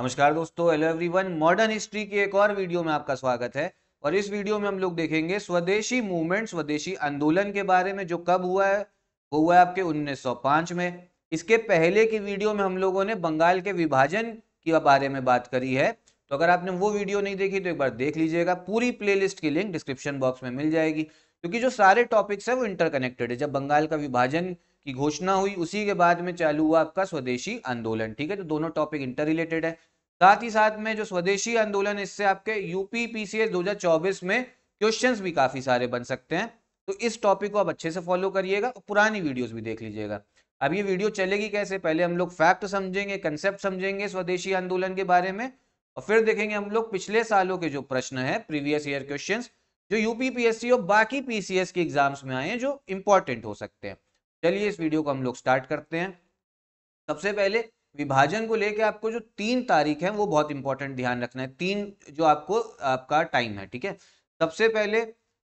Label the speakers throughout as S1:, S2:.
S1: नमस्कार दोस्तों hello everyone modern history की एक और वीडियो में आपका स्वागत है और इस वीडियो में हम लोग देखेंगे स्वदेशी मूवमेंट स्वदेशी आंदोलन के बारे में जो कब हुआ है वो हुआ है आपके 1905 में इसके पहले की वीडियो में हम लोगों ने बंगाल के विभाजन के बारे में बात करी है तो अगर आपने वो वीडियो नहीं देखी तो एक बार देख लीजिएगा पूरी प्ले की लिंक डिस्क्रिप्शन बॉक्स में मिल जाएगी क्योंकि जो सारे टॉपिक्स है वो इंटरकनेक्टेड है जब बंगाल का विभाजन की घोषणा हुई उसी के बाद में चालू हुआ आपका स्वदेशी आंदोलन ठीक है तो दोनों टॉपिक इंटर रिलेटेड है साथ ही साथ में जो स्वदेशी आंदोलन इससे आपके यूपी पीसीएस में क्वेश्चन भी काफी सारे बन सकते हैं तो इस टॉपिक को आप अच्छे से फॉलो करिएगा और पुरानी वीडियोस भी देख लीजिएगा अब ये वीडियो चलेगी कैसे पहले हम लोग फैक्ट समझेंगे कंसेप्ट समझेंगे स्वदेशी आंदोलन के बारे में और फिर देखेंगे हम लोग पिछले सालों के जो प्रश्न है प्रीवियस ईयर क्वेश्चन जो यूपीपीएससी और बाकी पीसीएस के एग्जाम्स में आए हैं जो इंपॉर्टेंट हो सकते हैं चलिए इस वीडियो को हम लोग स्टार्ट करते हैं सबसे पहले विभाजन को लेके आपको जो तीन तारीख है वो बहुत इंपॉर्टेंट ध्यान रखना है तीन जो आपको आपका टाइम है ठीक है सबसे पहले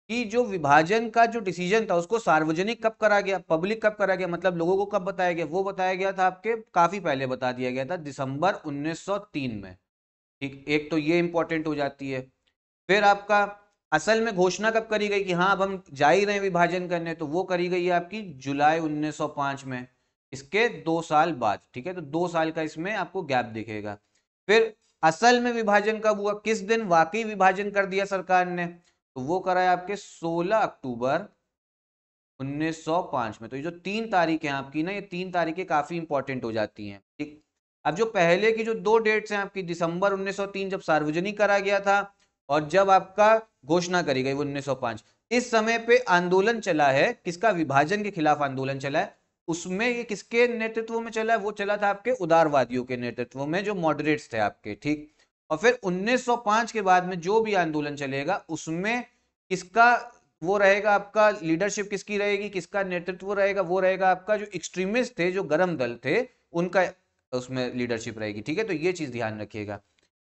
S1: कि जो विभाजन का जो डिसीजन था उसको सार्वजनिक कब करा गया पब्लिक कब करा गया मतलब लोगों को कब बताया गया वो बताया गया था आपके काफी पहले बता दिया गया था दिसंबर 1903 में ठीक एक तो ये इंपॉर्टेंट हो जाती है फिर आपका असल में घोषणा कब करी गई कि हाँ अब हम जा ही रहे हैं विभाजन करने तो वो करी गई है आपकी जुलाई 1905 में इसके दो साल बाद ठीक है तो दो साल का इसमें आपको गैप दिखेगा फिर असल में विभाजन कब हुआ किस दिन वाकई विभाजन कर दिया सरकार ने तो वो कराया आपके 16 अक्टूबर 1905 में तो ये जो तीन तारीखें आपकी ना ये तीन तारीखें काफी इंपॉर्टेंट हो जाती है ठीक अब जो पहले की जो दो डेट्स हैं आपकी दिसंबर 1903 जब सार्वजनिक करा गया था और जब आपका घोषणा करी गई 1905 इस समय पे आंदोलन चला है किसका विभाजन के खिलाफ आंदोलन चला है उसमें ये किसके नेतृत्व में चला है वो चला था आपके उदारवादियों के नेतृत्व में जो मॉडरेट्स थे आपके ठीक और फिर 1905 के बाद में जो भी आंदोलन चलेगा उसमें किसका वो रहेगा आपका लीडरशिप किसकी रहेगी किसका नेतृत्व रहेगा वो रहेगा आपका जो एक्सट्रीमिस्ट थे जो गर्म दल थे उनका उसमें लीडरशिप रहेगी ठीक है तो ये चीज ध्यान रखिएगा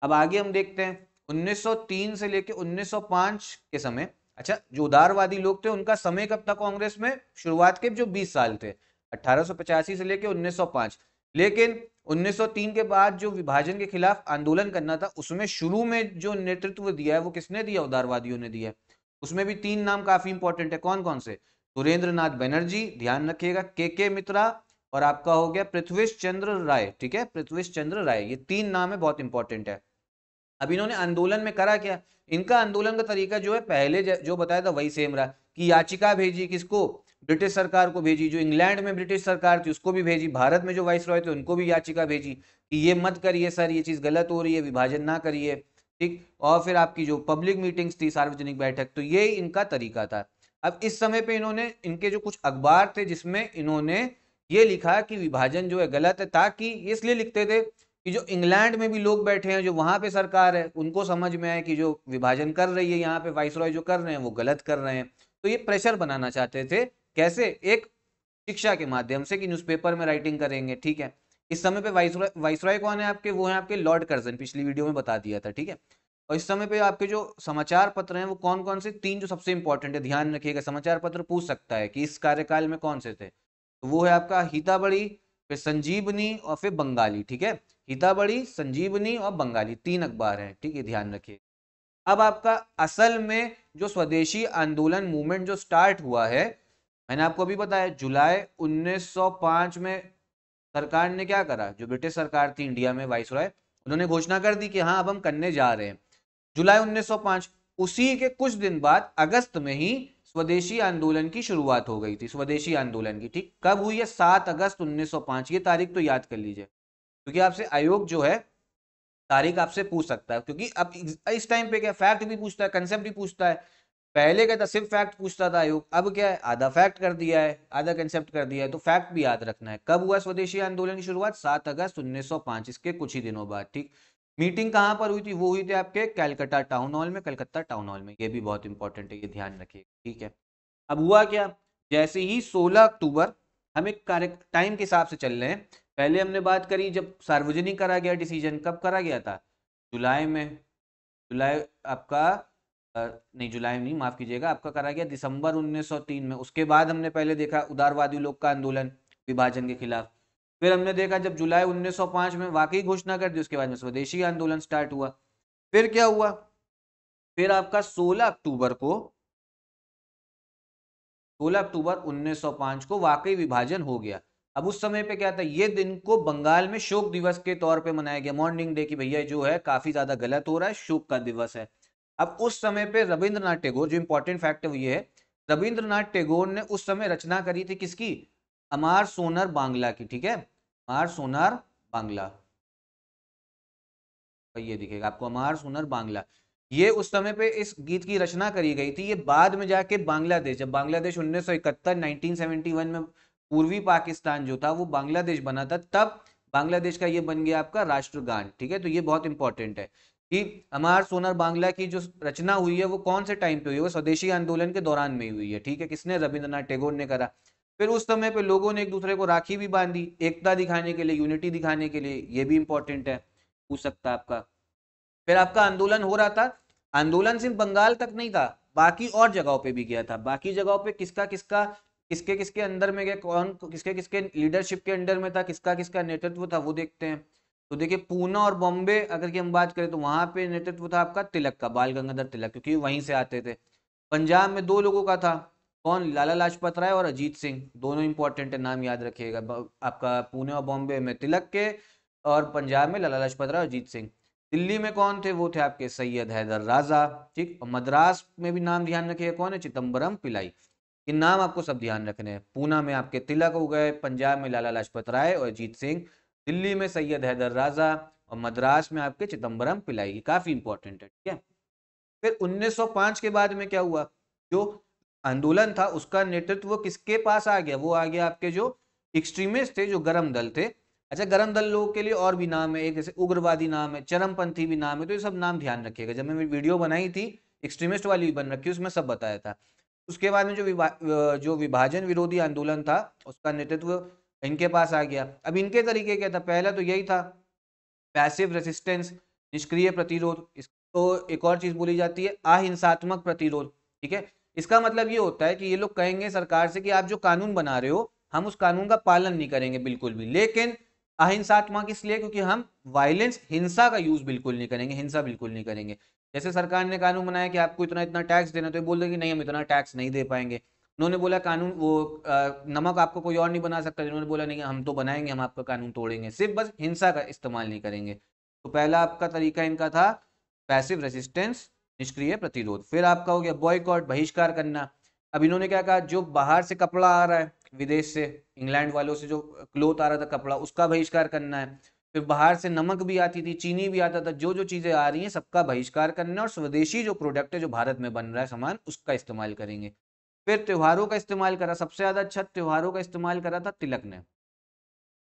S1: अब आगे हम देखते हैं 1903 से लेकर 1905 के समय अच्छा जो उदारवादी लोग थे उनका समय कब था कांग्रेस में शुरुआत के जो 20 साल थे अठारह से लेकर 1905 लेकिन 1903 के बाद जो विभाजन के खिलाफ आंदोलन करना था उसमें शुरू में जो नेतृत्व दिया है वो किसने दिया उदारवादियों ने दिया उसमें भी तीन नाम काफी इंपॉर्टेंट है कौन कौन से सुरेंद्र नाथ बनर्जी ध्यान रखिएगा के के मित्रा और आपका हो गया पृथ्वीश चंद्र राय ठीक है पृथ्वीश चंद्र राय ये तीन नाम है बहुत इंपॉर्टेंट है अब इन्होंने आंदोलन में करा क्या इनका आंदोलन का तरीका जो है पहले जो बताया था वही सेम रहा कि याचिका भेजी किसको ब्रिटिश सरकार को भेजी जो इंग्लैंड में ब्रिटिश सरकार थी उसको भी भेजी भारत में जो वाइस रॉय थे उनको भी याचिका भेजी कि ये मत करिए सर ये चीज़ गलत हो रही है विभाजन ना करिए ठीक और फिर आपकी जो पब्लिक मीटिंग्स थी सार्वजनिक बैठक तो ये इनका तरीका था अब इस समय पे इन्होंने इनके जो कुछ अखबार थे जिसमें इन्होंने ये लिखा कि विभाजन जो है गलत है ताकि इसलिए लिखते थे कि जो इंग्लैंड में भी लोग बैठे हैं जो वहां पे सरकार है उनको समझ में आए कि जो विभाजन कर रही है यहाँ पे वाइस रॉय जो कर रहे हैं वो गलत कर रहे हैं तो ये प्रेशर बनाना चाहते थे कैसे एक शिक्षा के माध्यम से कि न्यूज़पेपर में राइटिंग करेंगे ठीक है इस समय पे वाइस वाइस रॉय कौन है आपके वो है आपके लॉर्ड कर्जन पिछली वीडियो में बता दिया था ठीक है और इस समय पे आपके जो समाचार पत्र हैं वो कौन कौन से तीन जो सबसे इंपॉर्टेंट है ध्यान रखिएगा समाचार पत्र पूछ सकता है कि इस कार्यकाल में कौन से थे तो वो है आपका हिताबड़ी फिर संजीवनी और फिर बंगाली ठीक है हिताबड़ी संजीवनी और बंगाली तीन अखबार हैं ठीक है ध्यान रखिए अब आपका असल में जो स्वदेशी आंदोलन मूवमेंट जो स्टार्ट हुआ है मैंने आपको अभी बताया जुलाई 1905 में सरकार ने क्या करा जो ब्रिटिश सरकार थी इंडिया में वाइस रॉय उन्होंने घोषणा कर दी कि हाँ अब हम करने जा रहे हैं जुलाई 1905 उसी के कुछ दिन बाद अगस्त में ही स्वदेशी आंदोलन की शुरुआत हो गई थी स्वदेशी आंदोलन की ठीक कब हुई है सात अगस्त उन्नीस ये तारीख तो याद कर लीजिए क्योंकि आपसे आयोग जो है तारीख आपसे पूछ सकता है क्योंकि अब इस टाइम पे क्या फैक्ट भी पूछता है कंसेप्ट भी पूछता है पहले क्या था सिर्फ फैक्ट पूछता था आयोग अब क्या है आधा फैक्ट कर दिया है आधा कंसेप्ट कर दिया है तो फैक्ट भी याद रखना है कब हुआ स्वदेशी आंदोलन की शुरुआत सात अगस्त उन्नीस इसके कुछ ही दिनों बाद ठीक मीटिंग कहाँ पर हुई थी वो हुई थी आपके कलकत्ता टाउन हॉल में कलकत्ता टाउन हॉल में ये भी बहुत इंपॉर्टेंट है ये ध्यान रखिएगा ठीक है अब हुआ क्या जैसे ही सोलह अक्टूबर हम एक टाइम के हिसाब से चल रहे हैं पहले हमने बात करी जब सार्वजनिक करा गया डिसीजन कब करा गया था जुलाई में जुलाई आपका नहीं जुलाई नहीं माफ कीजिएगा आपका करा गया दिसंबर 1903 में उसके बाद हमने पहले देखा उदारवादी लोग का आंदोलन विभाजन के खिलाफ फिर हमने देखा जब जुलाई 1905 में वाकई घोषणा कर दी उसके बाद में स्वदेशी आंदोलन स्टार्ट हुआ फिर क्या हुआ फिर आपका 16 अक्टूबर को 16 अक्टूबर 1905 को वाकई विभाजन हो गया अब उस समय पे क्या था ये दिन को बंगाल में शोक दिवस के तौर पे मनाया गया मॉर्निंग डे की भैया जो है काफी ज्यादा गलत हो रहा है शोक का दिवस है अब उस समय पे रविंद्रनाथ टैगोर जो इंपॉर्टेंट फैक्ट है वो ये है रविंद्रनाथ टैगोर ने उस समय रचना करी थी किसकी अमार सोनर बांग्ला की ठीक है अमार सोनार बांग्ला ये दिखेगा आपको अमार सोनर बांग्ला ये उस समय पे इस गीत की रचना करी गई थी ये बाद में जाके बांग्लादेश जब बांग्लादेश उन्नीस सौ इकहत्तर में पूर्वी पाकिस्तान जो था वो बांग्लादेश बना था तब बांग्लादेश का ये बन गया आपका राष्ट्रगान ठीक है तो ये बहुत इंपॉर्टेंट है कि अमार सोनर बांग्ला की जो रचना हुई है वो कौन से टाइम पे हुई है वो स्वदेशी आंदोलन के दौरान में हुई है ठीक है किसने रविंद्रनाथ टैगोर ने करा फिर उस समय पे लोगों ने एक दूसरे को राखी भी बांधी एकता दिखाने के लिए यूनिटी दिखाने के लिए ये भी इंपॉर्टेंट है पूछ सकता आपका फिर आपका आंदोलन हो रहा था आंदोलन सिर्फ बंगाल तक नहीं था बाकी और जगहों पे भी गया था बाकी जगहों पे किसका किसका किसके किसके अंदर में गया कौन किसके किसके लीडरशिप के अंडर में था किसका किसका नेतृत्व था वो देखते हैं तो देखिए पूना और बॉम्बे अगर की हम बात करें तो वहां पे नेतृत्व था आपका तिलक का बाल गंगाधर तिलक क्योंकि वहीं से आते थे पंजाब में दो लोगों का था कौन लाला लाजपत राय और अजीत सिंह दोनों इंपॉर्टेंट है नाम याद रखिएगा आपका पुणे और बॉम्बे में तिलक के और पंजाब में लाला लाजपत राय और अजीत सिंह दिल्ली में कौन थे वो थे आपके सैयद हैदर राजा ठीक मद्रास में भी नाम ध्यान रखिएगा कौन है चिदम्बरम पिलाई कि नाम आपको सब ध्यान रखने हैं पूना में आपके तिलक हो गए पंजाब में लाला लाजपत राय और अजीत सिंह दिल्ली में सैयद हैदर राजा और मद्रास में आपके चिदम्बरम पिलाई काफी इंपॉर्टेंट है ठीक है फिर 1905 के बाद में क्या हुआ जो आंदोलन था उसका नेतृत्व किसके पास आ गया वो आ गया आपके जो एक्सट्रीमिस्ट थे जो गर्म दल थे अच्छा गर्म दल लोगों के लिए और भी नाम है एक जैसे उग्रवादी नाम है चरमपंथी भी नाम है तो ये सब नाम ध्यान रखिएगा जब मैं वीडियो बनाई थी एक्सट्रीमिस्ट वाली भी बन रखी उसमें सब बताया था उसके बाद में जो विभा जो विभाजन विरोधी आंदोलन था उसका नेतृत्व इनके पास आ गया अब इनके तरीके क्या था पहला तो यही था पैसिव रेसिस्टेंस निष्क्रिय प्रतिरोध इसको एक और चीज बोली जाती है अहिंसात्मक प्रतिरोध ठीक है इसका मतलब ये होता है कि ये लोग कहेंगे सरकार से कि आप जो कानून बना रहे हो हम उस कानून का पालन नहीं करेंगे बिल्कुल भी लेकिन अहिंसात्मक इसलिए क्योंकि हम वायलेंस हिंसा का यूज बिल्कुल नहीं करेंगे हिंसा बिल्कुल नहीं करेंगे जैसे सरकार ने कानून बनाया कि आपको इतना इतना टैक्स देना तो बोल दे कि नहीं हम इतना टैक्स नहीं दे पाएंगे उन्होंने बोला कानून वो नमक आपको कोई और नहीं बना सकता इन्होंने बोला नहीं हम तो बनाएंगे हम आपका कानून तोड़ेंगे सिर्फ बस हिंसा का इस्तेमाल नहीं करेंगे तो पहला आपका तरीका इनका था पैसिव रेजिस्टेंस निष्क्रिय प्रतिरोध फिर आपका हो गया बॉयकॉट बहिष्कार करना अब इन्होंने क्या कहा जो बाहर से कपड़ा आ रहा है विदेश से इंग्लैंड वालों से जो क्लोथ आ रहा था कपड़ा उसका बहिष्कार करना है फिर बाहर से नमक भी आती थी चीनी भी आता था जो जो चीज़ें आ रही हैं सबका बहिष्कार करना है और स्वदेशी जो प्रोडक्ट है जो भारत में बन रहा है सामान उसका इस्तेमाल करेंगे फिर त्योहारों का इस्तेमाल करा सबसे ज़्यादा अच्छा त्योहारों का इस्तेमाल करा था तिलक ने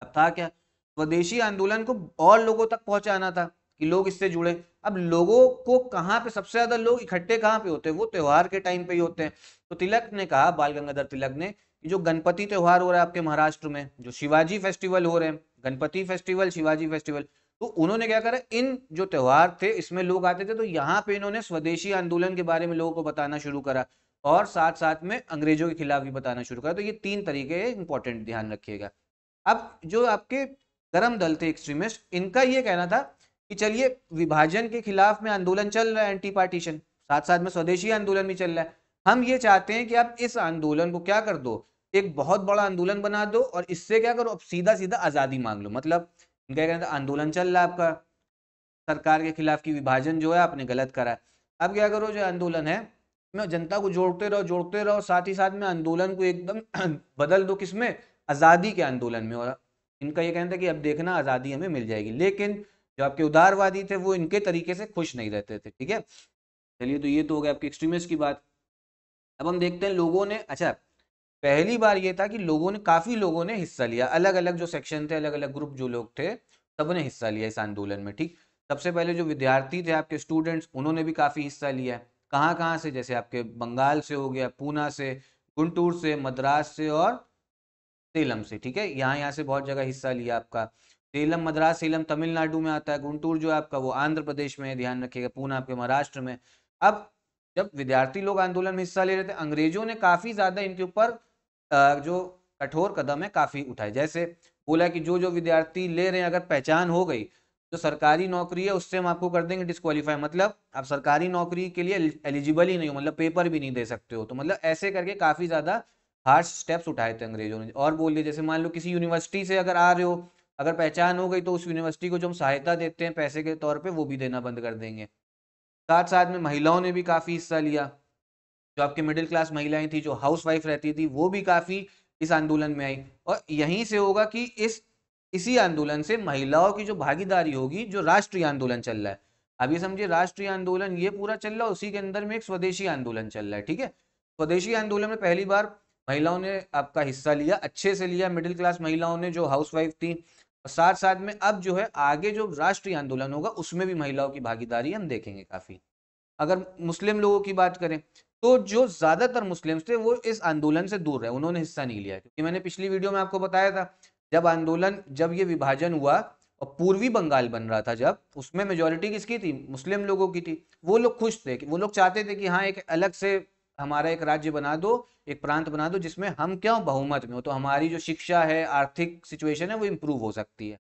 S1: अब था क्या स्वदेशी आंदोलन को और लोगों तक पहुँचाना था कि लोग इससे जुड़े अब लोगों को कहाँ पे सबसे ज्यादा लोग इकट्ठे कहाँ पे होते हैं वो त्योहार के टाइम पे ही होते हैं तो तिलक ने कहा बाल गंगाधर तिलक ने जो गणपति त्यौहार हो रहा है आपके महाराष्ट्र में जो शिवाजी फेस्टिवल हो रहे हैं गणपति फेस्टिवल शिवाजी फेस्टिवल तो उन्होंने क्या करा इन जो त्यौहार थे इसमें लोग आते थे तो यहाँ पे इन्होंने स्वदेशी आंदोलन के बारे में लोगों को बताना शुरू करा और साथ साथ में अंग्रेजों के खिलाफ भी बताना शुरू करा तो ये तीन तरीके इंपॉर्टेंट ध्यान रखिएगा अब जो आपके गर्म दल थे एक्सट्रीमिस्ट इनका ये कहना था कि चलिए विभाजन के खिलाफ में आंदोलन चल रहा है एंटी पार्टीशन साथ साथ में स्वदेशी आंदोलन भी चल रहा है हम ये चाहते हैं कि आप इस आंदोलन को क्या कर दो एक बहुत बड़ा आंदोलन बना दो और इससे क्या करो अब सीधा सीधा आज़ादी मांग लो मतलब क्या कहते आंदोलन चल रहा है आपका सरकार के खिलाफ की विभाजन जो है आपने गलत करा है अब क्या करो जो आंदोलन है मैं जनता को जोड़ते रहो जोड़ते रहो साथ ही साथ में आंदोलन को एकदम बदल दो किसमें आज़ादी के आंदोलन में और इनका ये कहना था कि अब देखना आज़ादी हमें मिल जाएगी लेकिन जो आपके उदारवादी थे वो इनके तरीके से खुश नहीं रहते थे ठीक है चलिए तो ये तो हो गया आपके एक्सट्रीमिस्ट की बात अब हम देखते हैं लोगों ने अच्छा पहली बार ये था कि लोगों ने काफी लोगों ने हिस्सा लिया अलग अलग जो सेक्शन थे अलग अलग ग्रुप जो लोग थे सब ने हिस्सा लिया इस आंदोलन में ठीक सबसे पहले जो विद्यार्थी थे आपके स्टूडेंट्स उन्होंने भी काफी हिस्सा लिया है कहाँ कहाँ से जैसे आपके बंगाल से हो गया पूना से गुंटूर से मद्रास से और सेलम से ठीक है यहाँ यहाँ से बहुत जगह हिस्सा लिया आपका सेलम मद्रास सेलम तमिलनाडु में आता है गुंटूर जो आपका वो आंध्र प्रदेश में ध्यान रखिएगा पूना आपके महाराष्ट्र में अब जब विद्यार्थी लोग आंदोलन में हिस्सा ले रहे थे अंग्रेजों ने काफी ज्यादा इनके ऊपर जो कठोर कदम है काफ़ी उठाए जैसे बोला कि जो जो विद्यार्थी ले रहे हैं अगर पहचान हो गई जो तो सरकारी नौकरी है उससे हम आपको कर देंगे डिस्कालीफाई मतलब आप सरकारी नौकरी के लिए एलिजिबल ही नहीं हो मतलब पेपर भी नहीं दे सकते हो तो मतलब ऐसे करके काफ़ी ज़्यादा हार्ड स्टेप्स उठाए थे अंग्रेजों ने और बोल दिया जैसे मान लो किसी यूनिवर्सिटी से अगर आ रहे हो अगर पहचान हो गई तो उस यूनिवर्सिटी को जो हम सहायता देते हैं पैसे के तौर पर वो भी देना बंद कर देंगे साथ साथ में महिलाओं ने भी काफ़ी हिस्सा लिया जो आपकी मिडिल क्लास महिलाएं थी जो हाउस वाइफ रहती थी वो भी काफ़ी इस आंदोलन में आई और यहीं से होगा कि इस इसी आंदोलन से महिलाओं की जो भागीदारी होगी जो राष्ट्रीय आंदोलन चल रहा है अब ये समझिए राष्ट्रीय आंदोलन ये पूरा चल रहा है उसी के अंदर में एक स्वदेशी आंदोलन चल रहा है ठीक है स्वदेशी आंदोलन में पहली बार महिलाओं ने आपका हिस्सा लिया अच्छे से लिया मिडिल क्लास महिलाओं ने जो हाउसवाइफ थी और साथ साथ में अब जो है आगे जो राष्ट्रीय आंदोलन होगा उसमें भी महिलाओं की भागीदारी हम देखेंगे काफी अगर मुस्लिम लोगों की बात करें तो जो ज़्यादातर मुस्लिम्स थे वो इस आंदोलन से दूर रहे उन्होंने हिस्सा नहीं लिया क्योंकि मैंने पिछली वीडियो में आपको बताया था जब आंदोलन जब ये विभाजन हुआ और पूर्वी बंगाल बन रहा था जब उसमें मेजोरिटी किसकी थी मुस्लिम लोगों की थी वो लोग खुश थे कि वो लोग चाहते थे कि हाँ एक अलग से हमारा एक राज्य बना दो एक प्रांत बना दो जिसमें हम क्यों बहुमत में हो तो हमारी जो शिक्षा है आर्थिक सिचुएशन है वो इम्प्रूव हो सकती है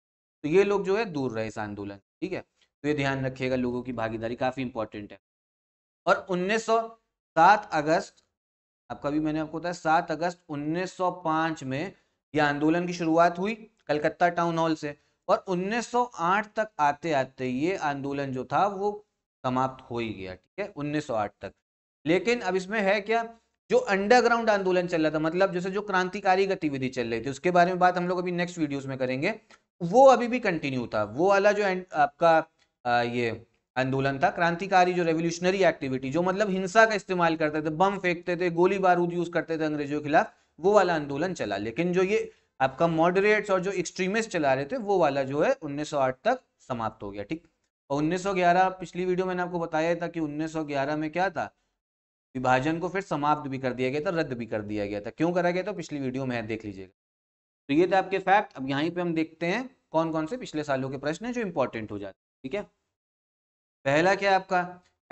S1: तो ये लोग जो है दूर रहे इस आंदोलन ठीक है तो ये ध्यान रखिएगा लोगों की भागीदारी काफ़ी इंपॉर्टेंट है और 1907 अगस्त आपका भी मैंने आपको बताया सात अगस्त 1905 में यह आंदोलन की शुरुआत हुई कलकत्ता टाउन हॉल से और 1908 तक आते आते ये आंदोलन जो था वो समाप्त हो ही गया ठीक है 1908 तक लेकिन अब इसमें है क्या जो अंडरग्राउंड आंदोलन चल रहा था मतलब जैसे जो क्रांतिकारी गतिविधि चल रही थी उसके बारे में बात हम लोग अभी नेक्स्ट वीडियोस में करेंगे वो अभी भी कंटिन्यू था वो वाला जो आपका आ, ये आंदोलन था क्रांतिकारी जो रेवोल्यूशनरी एक्टिविटी जो मतलब हिंसा का इस्तेमाल करते थे बम फेंकते थे गोली बारूद यूज करते थे अंग्रेजों के खिलाफ वो वाला आंदोलन चला लेकिन जो ये आपका मॉडरेट्स और जो एक्सट्रीमिस्ट चला रहे थे वो वाला जो है 1908 तक समाप्त हो गया ठीक और 1911 पिछली वीडियो मैंने आपको बताया था कि 1911 में क्या था विभाजन को फिर समाप्त भी कर दिया गया था रद्द भी कर दिया गया था क्यों करा गया था पिछली वीडियो में है देख लीजिएगा तो ये थे आपके फैक्ट अब यहीं पे हम देखते हैं कौन कौन से पिछले सालों के प्रश्न है जो इंपॉर्टेंट हो जाते हैं ठीक है पहला क्या है आपका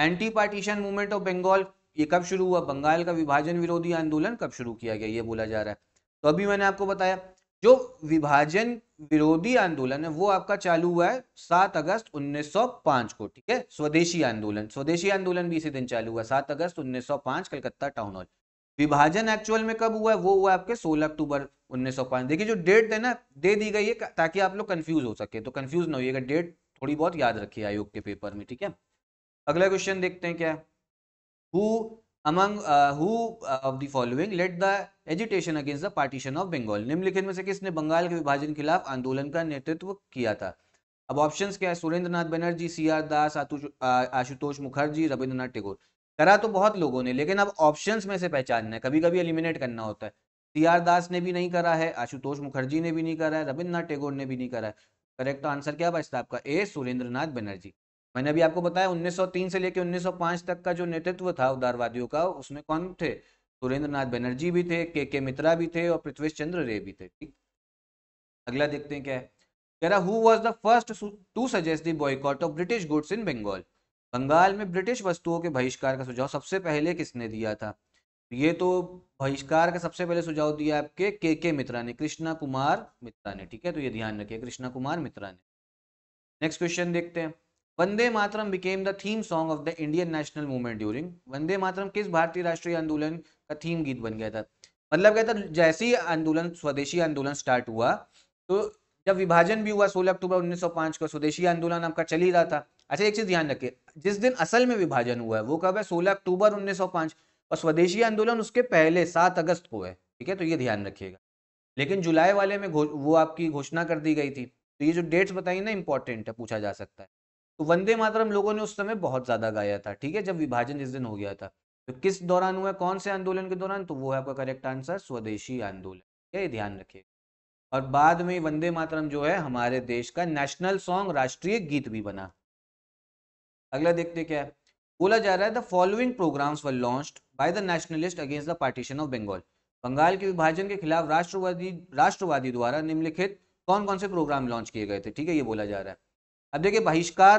S1: anti partition movement of Bengal ये कब शुरू हुआ बंगाल का विभाजन विरोधी आंदोलन कब शुरू किया गया ये बोला जा रहा है तो अभी मैंने आपको बताया जो विभाजन विरोधी आंदोलन है वो आपका चालू हुआ है सात अगस्त 1905 को ठीक है स्वदेशी आंदोलन स्वदेशी आंदोलन भी इसी दिन चालू हुआ सात अगस्त 1905 कलकत्ता टाउन हॉल विभाजन एक्चुअल में कब हुआ है वो हुआ आपके 16 अक्टूबर 1905 देखिए जो डेट है ना दे दी गई है ताकि आप लोग कंफ्यूज हो सके तो कंफ्यूज ना होगा डेट थोड़ी बहुत याद रखिए आयोग के पेपर में ठीक है अगला क्वेश्चन देखते हैं क्या who among who of the following led the led against the partition of Bengal निम्नलिखित में से किसने बंगाल के विभाजन खिलाफ आंदोलन का नेतृत्व किया था अब ऑप्शंस क्या है सुरेंद्र नाथ बनर्जी सी आर दास आशुतोष मुखर्जी रविंद्रनाथ टैगोर करा तो बहुत लोगों ने लेकिन अब ऑप्शंस में से पहचानना है कभी कभी एलिमिनेट करना होता है सी आर दास ने भी नहीं करा है आशुतोष मुखर्जी ने भी नहीं करा है रविंद्रनाथ टैगोर ने भी नहीं करा है करेक्ट आंसर क्या बचता है आपका ए सुरेंद्रनाथ बनर्जी मैंने अभी आपको बताया 1903 से लेकर 1905 तक का जो नेतृत्व था उदारवादियों का उसमें कौन थे सुरेंद्रनाथ बनर्जी भी थे के के मित्रा भी थे और पृथ्वी चंद्र रे भी थे ठीक अगला देखते हैं क्या है कह रहा who was the first to suggest the boycott of British goods in Bengal Bengal में ब्रिटिश वस्तुओं के बहिष्कार का सुझाव सबसे पहले किसने दिया था तो ये तो बहिष्कार का सबसे पहले सुझाव दिया आपके के के मित्रा ने कृष्णा कुमार मित्रा ने ठीक है तो ये ध्यान रखिए कृष्णा कुमार मित्रा ने नेक्स्ट क्वेश्चन देखते हैं Vande Mataram became the theme song of the Indian national movement during Vande Mataram किस भारतीय राष्ट्रीय आंदोलन का थीम गीत बन गया था मतलब क्या था जैसे ही आंदोलन स्वदेशी आंदोलन स्टार्ट हुआ तो जब विभाजन भी हुआ 16 अक्टूबर 1905 को स्वदेशी आंदोलन आपका चल ही रहा था अच्छा एक चीज ध्यान रखिए जिस दिन असल में विभाजन हुआ है वो कब है 16 अक्टूबर पांच और स्वदेशी आंदोलन उसके पहले सात अगस्त को है ठीक है तो ये ध्यान रखिएगा लेकिन जुलाई वाले में वो आपकी घोषणा कर दी गई थी तो ये जो डेट्स बताई ना इंपॉर्टेंट है पूछा जा सकता है तो वंदे मातरम लोगों ने उस समय बहुत ज्यादा गाया था ठीक है जब विभाजन इस दिन हो गया था तो किस दौरान हुआ कौन से आंदोलन के दौरान तो वो है आपका करेक्ट आंसर स्वदेशी आंदोलन ये ध्यान रखिए और बाद में वंदे मातरम जो है हमारे देश का नेशनल सॉन्ग राष्ट्रीय गीत भी बना अगला देखते क्या है बोला जा रहा है the following programmes were launched by the nationalist against the partition of Bengal Bengal के विभाजन के खिलाफ राष्ट्रवादी राष्ट्रवादी द्वारा निम्नलिखित कौन कौन से प्रोग्राम लॉन्च किए गए थे ठीक है ये बोला जा रहा है अब देखिए बहिष्कार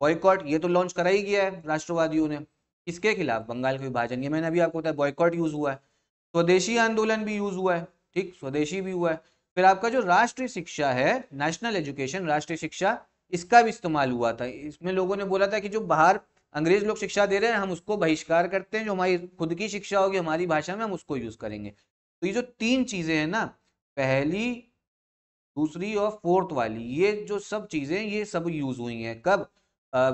S1: बॉयकॉट ये तो लॉन्च करा ही गया है राष्ट्रवादियों ने इसके खिलाफ बंगाल के विभाजन ये मैंने अभी आपको बताया बॉयकॉट यूज हुआ है स्वदेशी आंदोलन भी यूज हुआ है ठीक स्वदेशी भी हुआ है फिर आपका जो राष्ट्रीय शिक्षा है नेशनल एजुकेशन राष्ट्रीय शिक्षा इसका भी इस्तेमाल हुआ था इसमें लोगों ने बोला था कि जो बाहर अंग्रेज लोग शिक्षा दे रहे हैं हम उसको बहिष्कार करते हैं जो हमारी खुद की शिक्षा होगी हमारी भाषा में हम उसको यूज करेंगे तो ये जो तीन चीजें हैं ना पहली दूसरी और फोर्थ वाली ये जो सब चीजें ये सब यूज हुई हैं कब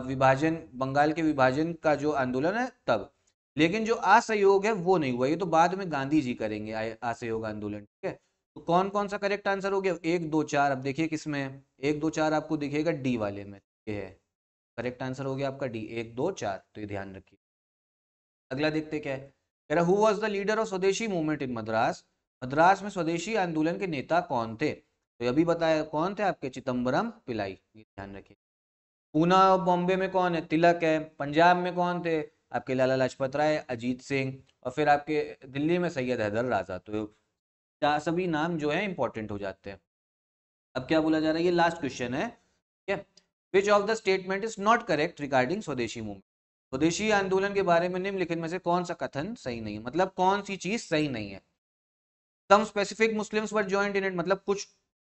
S1: विभाजन बंगाल के विभाजन का जो आंदोलन है तब लेकिन जो असहयोग है वो नहीं हुआ ये तो बाद में गांधी जी करेंगे असहयोग आंदोलन ठीक है तो कौन कौन सा करेक्ट आंसर हो गया एक दो चार अब देखिए किसमें एक दो चार आपको दिखेगा डी वाले में ठीक है करेक्ट आंसर हो गया आपका डी एक दो चार तो ये ध्यान रखिए अगला देखते क्या है कह रहा who was the leader of Swadeshi movement in Madras Madras में स्वदेशी आंदोलन के नेता कौन थे तो अभी बताया कौन थे आपके चिदम्बरम पिलाई ये ध्यान रखिए पूना और बॉम्बे में कौन है तिलक है पंजाब में कौन थे आपके लाला लाजपत राय अजीत सिंह और फिर आपके दिल्ली में सैयद हैदर राजा तो सभी नाम जो है इंपॉर्टेंट हो जाते हैं अब क्या बोला जा रहा है ये लास्ट क्वेश्चन है ठीक है which of the statement is not correct regarding Swadeshi movement स्वदेशी आंदोलन के बारे में निम्नलिखित में से कौन सा कथन सही नहीं है मतलब कौन सी चीज सही नहीं है some specific Muslims were joined in it मतलब कुछ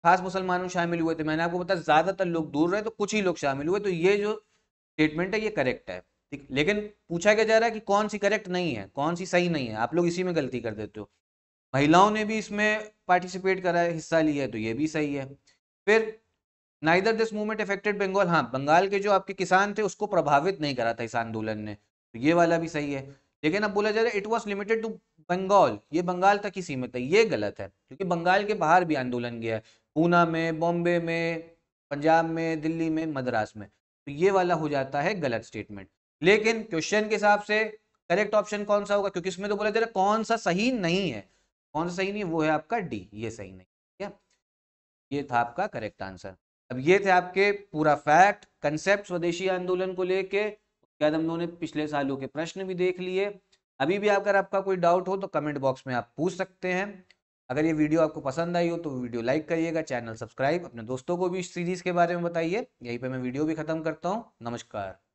S1: खास मुसलमानों शामिल हुए थे मैंने आपको बताया ज्यादातर लोग दूर रहे तो कुछ ही लोग शामिल हुए तो ये जो स्टेटमेंट है ये करेक्ट है ठीक लेकिन पूछा क्या जा रहा है कि कौन सी करेक्ट नहीं है कौन सी सही नहीं है आप लोग इसी में गलती कर देते हो महिलाओं ने भी इसमें पार्टिसिपेट करा है हिस्सा लिया है तो ये भी सही है फिर neither this movement affected Bengal हाँ बंगाल के जो आपके किसान थे उसको प्रभावित नहीं करा था इस आंदोलन ने तो ये वाला भी सही है लेकिन अब बोला जा रहा है it was limited to Bengal ये बंगाल तक ही सीमित है ये गलत है क्योंकि बंगाल के बाहर भी आंदोलन गया है पूना में बॉम्बे में पंजाब में दिल्ली में मद्रास में तो ये वाला हो जाता है गलत स्टेटमेंट लेकिन क्वेश्चन के हिसाब से करेक्ट ऑप्शन कौन सा होगा क्योंकि इसमें तो बोला जा रहा है कौन सा सही नहीं है कौन सा सही नहीं है वो है आपका डी ये सही नहीं ठीक है ये था आपका करेक्ट आंसर अब ये थे आपके पूरा फैक्ट कंसेप्ट स्वदेशी आंदोलन को लेके क्या हम लोगों ने पिछले सालों के प्रश्न भी देख लिए अभी भी अगर आपका कोई डाउट हो तो कमेंट बॉक्स में आप पूछ सकते हैं अगर ये वीडियो आपको पसंद आई हो तो वीडियो लाइक करिएगा चैनल सब्सक्राइब अपने दोस्तों को भी इस सीरीज के बारे में बताइए यहीं पे मैं वीडियो भी खत्म करता हूँ नमस्कार